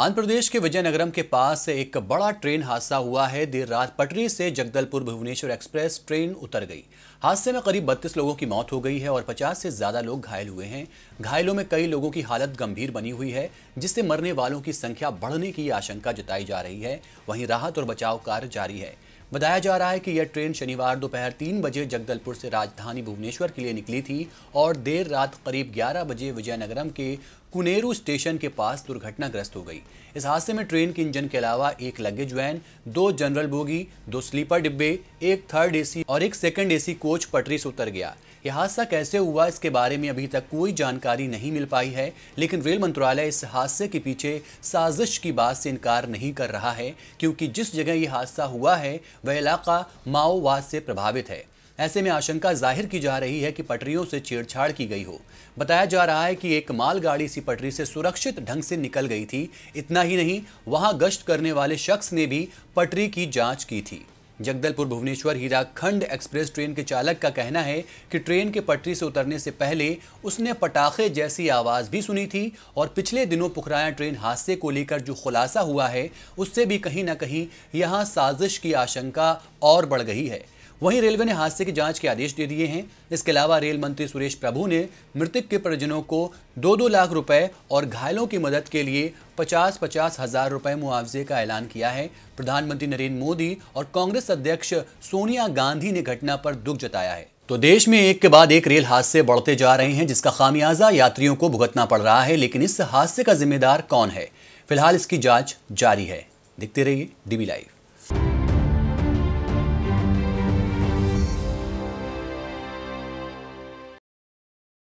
आंध्र प्रदेश के विजयनगरम के पास एक बड़ा ट्रेन हादसा हुआ है देर रात पटरी से जगदलपुर भुवनेश्वर एक्सप्रेस ट्रेन उतर गई हादसे में करीब 32 लोगों की मौत हो गई है और 50 से ज़्यादा लोग घायल हुए हैं घायलों में कई लोगों की हालत गंभीर बनी हुई है जिससे मरने वालों की संख्या बढ़ने की आशंका जताई जा रही है वहीं राहत और बचाव कार्य जारी है बताया जा रहा है कि यह ट्रेन शनिवार दोपहर तीन बजे जगदलपुर से राजधानी भुवनेश्वर के लिए निकली थी और देर रात करीब 11 बजे विजयनगरम के कुनेरू स्टेशन के पास दुर्घटनाग्रस्त हो गई इस हादसे में ट्रेन के इंजन के अलावा एक लगेज वैन दो जनरल बोगी दो स्लीपर डिब्बे एक थर्ड एसी और एक सेकंड एसी कोच पटरी से उतर गया यह हादसा कैसे हुआ इसके बारे में अभी तक कोई जानकारी नहीं मिल पाई है लेकिन रेल मंत्रालय इस हादसे के पीछे साजिश की बात से इनकार नहीं कर रहा है क्योंकि जिस जगह यह हादसा हुआ है वह इलाका माओवाद से प्रभावित है ऐसे में आशंका जाहिर की जा रही है कि पटरियों से छेड़छाड़ की गई हो बताया जा रहा है कि एक मालगाड़ी इसी पटरी से सुरक्षित ढंग से निकल गई थी इतना ही नहीं वहां गश्त करने वाले शख्स ने भी पटरी की जांच की थी जगदलपुर भुवनेश्वर हीराखंड एक्सप्रेस ट्रेन के चालक का कहना है कि ट्रेन के पटरी से उतरने से पहले उसने पटाखे जैसी आवाज़ भी सुनी थी और पिछले दिनों पुखराया ट्रेन हादसे को लेकर जो खुलासा हुआ है उससे भी कहीं ना कहीं यहाँ साजिश की आशंका और बढ़ गई है वहीं रेलवे ने हादसे की जांच के आदेश दे दिए हैं इसके अलावा रेल मंत्री सुरेश प्रभु ने मृतक के परिजनों को दो दो लाख रुपए और घायलों की मदद के लिए पचास पचास हजार रुपए मुआवजे का ऐलान किया है प्रधानमंत्री नरेंद्र मोदी और कांग्रेस अध्यक्ष सोनिया गांधी ने घटना पर दुख जताया है तो देश में एक के बाद एक रेल हादसे बढ़ते जा रहे हैं जिसका खामियाजा यात्रियों को भुगतना पड़ रहा है लेकिन इस हादसे का जिम्मेदार कौन है फिलहाल इसकी जांच जारी है दिखते रहिए डीबी लाइव